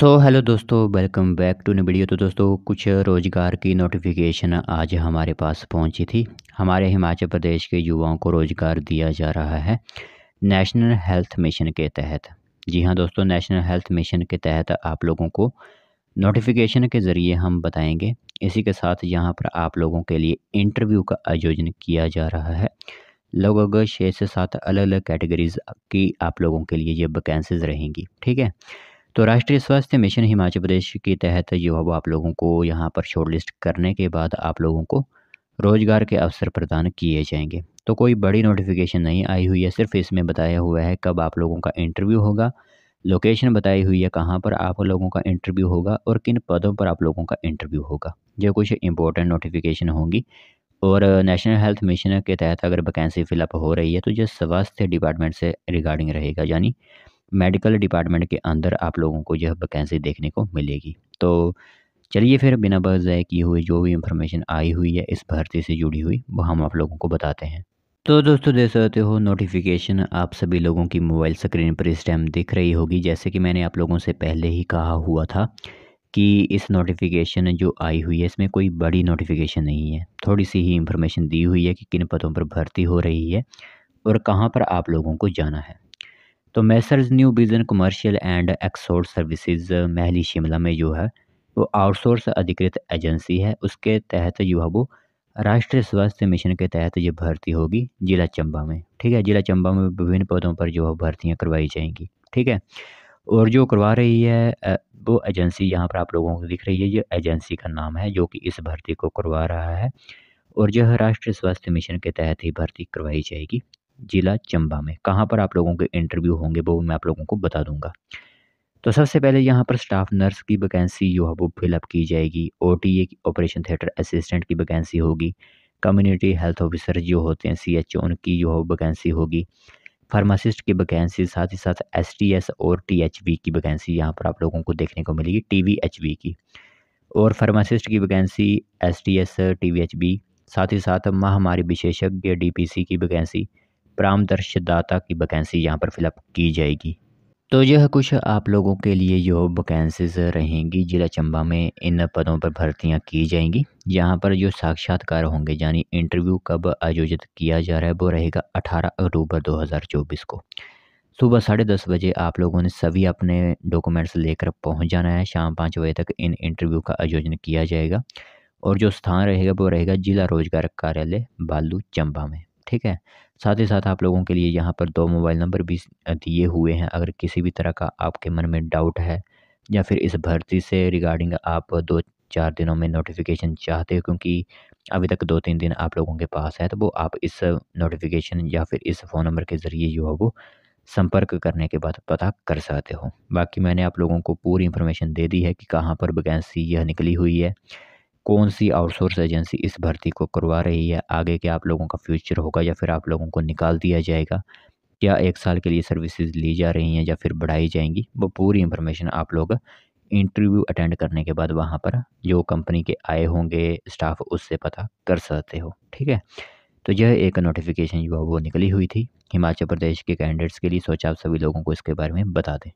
सो so, hello दोस्तों welcome back to न video तो दोस्तों कुछ रोज़गार की नोटिफिकेशन आज हमारे पास पहुंची थी हमारे हिमाचल प्रदेश के युवाओं को रोज़गार दिया जा रहा है नेशनल हेल्थ मिशन के तहत जी हाँ दोस्तों नेशनल हेल्थ मिशन के तहत आप लोगों को नोटिफिकेशन के ज़रिए हम बताएंगे इसी के साथ यहाँ पर आप लोगों के लिए इंटरव्यू का आयोजन किया जा रहा है लगभग छः से सात अलग अलग कैटेगरीज़ की आप लोगों के लिए ये वैकेंसीज रहेंगी ठीक है तो राष्ट्रीय स्वास्थ्य मिशन हिमाचल प्रदेश के तहत जो है वो आप लोगों को यहाँ पर शॉर्ट लिस्ट करने के बाद आप लोगों को रोज़गार के अवसर प्रदान किए जाएंगे तो कोई बड़ी नोटिफिकेशन नहीं आई हुई है सिर्फ इसमें बताया हुआ है कब आप लोगों का इंटरव्यू होगा लोकेशन बताई हुई है कहाँ पर आप लोगों का इंटरव्यू होगा और किन पदों पर आप लोगों का इंटरव्यू होगा जो कुछ इंपॉर्टेंट नोटिफिकेशन होंगी और नेशनल हेल्थ मिशन के तहत अगर वैकेंसी फिलअप हो रही है तो जो स्वास्थ्य डिपार्टमेंट से रिगार्डिंग रहेगा यानी मेडिकल डिपार्टमेंट के अंदर आप लोगों को यह वैकेंसी देखने को मिलेगी तो चलिए फिर बिना बस ज़ाय किए हुए जो भी इंफॉर्मेशन आई हुई है इस भर्ती से जुड़ी हुई वो हम आप लोगों को बताते हैं तो दोस्तों देख सकते हो नोटिफिकेशन आप सभी लोगों की मोबाइल स्क्रीन पर इस टाइम दिख रही होगी जैसे कि मैंने आप लोगों से पहले ही कहा हुआ था कि इस नोटिफिकेशन जो आई हुई है इसमें कोई बड़ी नोटिफिकेशन नहीं है थोड़ी सी ही इन्फॉर्मेशन दी हुई है कि किन पदों पर भर्ती हो रही है और कहाँ पर आप लोगों को जाना है तो मैसर्स न्यू बिजन कमर्शियल एंड एक्सोर्स सर्विसेज महली शिमला में जो है वो आउटसोर्स अधिकृत एजेंसी है उसके तहत जो है वो राष्ट्रीय स्वास्थ्य मिशन के तहत ये भर्ती होगी जिला चंबा में ठीक है जिला चंबा में विभिन्न पदों पर जो है भर्तियाँ करवाई जाएंगी ठीक है और जो करवा रही है वो एजेंसी यहाँ पर आप लोगों को दिख रही है ये एजेंसी का नाम है जो कि इस भर्ती को करवा रहा है और जो है राष्ट्रीय स्वास्थ्य मिशन के तहत ही भर्ती करवाई जाएगी ज़िला चंबा में कहाँ पर आप लोगों के इंटरव्यू होंगे वो मैं आप लोगों को बता दूंगा तो सबसे पहले यहाँ पर स्टाफ नर्स की वैकेंसी जो है वो फिलअप की जाएगी ओ टी ए की ऑपरेशन थिएटर असिस्टेंट की वैकेंसी होगी कम्युनिटी हेल्थ ऑफिसर जो होते हैं सी एच ओ उनकी जो है वैकेंसी होगी फार्मासिस्ट की वैकेंसी साथ ही साथ एस टी एस और टी एच वी की वैकेंसी यहाँ पर आप लोगों को देखने को मिलेगी टी वी एच वी की और फार्मासिस्ट की vacancy S T S T V H B साथ ही साथ महामारी विशेषज्ञ डी पी सी की वैकेंसी परामर्श दाता की वैकेंसी यहाँ पर फिलअप की जाएगी तो यह कुछ आप लोगों के लिए जो वैकेंसीज रहेंगी ज़िला चंबा में इन पदों पर भर्तियां की जाएंगी यहाँ पर जो साक्षात्कार होंगे यानी इंटरव्यू कब आयोजित किया जा रहा है वो रहेगा 18 अक्टूबर 2024 को सुबह साढ़े दस बजे आप लोगों ने सभी अपने डॉक्यूमेंट्स लेकर पहुँच जाना है शाम पाँच बजे तक इन इंटरव्यू का आयोजन किया जाएगा और जो स्थान रहेगा वो रहेगा जिला रोजगार कार्यालय बालू चंबा में ठीक है साथ ही साथ आप लोगों के लिए यहाँ पर दो मोबाइल नंबर भी दिए हुए हैं अगर किसी भी तरह का आपके मन में डाउट है या फिर इस भर्ती से रिगार्डिंग आप दो चार दिनों में नोटिफिकेशन चाहते हो क्योंकि अभी तक दो तीन दिन आप लोगों के पास है तो वो आप इस नोटिफिकेशन या फिर इस फ़ोन नंबर के ज़रिए जो है वो संपर्क करने के बाद पता कर सकते हो बाकी मैंने आप लोगों को पूरी इन्फॉर्मेशन दे दी है कि कहाँ पर वैकेंसी यह निकली हुई है कौन सी आउटसोर्स एजेंसी इस भर्ती को करवा रही है आगे के आप लोगों का फ्यूचर होगा या फिर आप लोगों को निकाल दिया जाएगा क्या एक साल के लिए सर्विसेज ली जा रही हैं या फिर बढ़ाई जाएंगी वो पूरी इंफॉर्मेशन आप लोग इंटरव्यू अटेंड करने के बाद वहाँ पर जो कंपनी के आए होंगे स्टाफ उससे पता कर सकते हो ठीक है तो यह एक नोटिफिकेशन जो है वो निकली हुई थी हिमाचल प्रदेश के कैंडिडेट्स के लिए सोचा आप सभी लोगों को इसके बारे में बता दें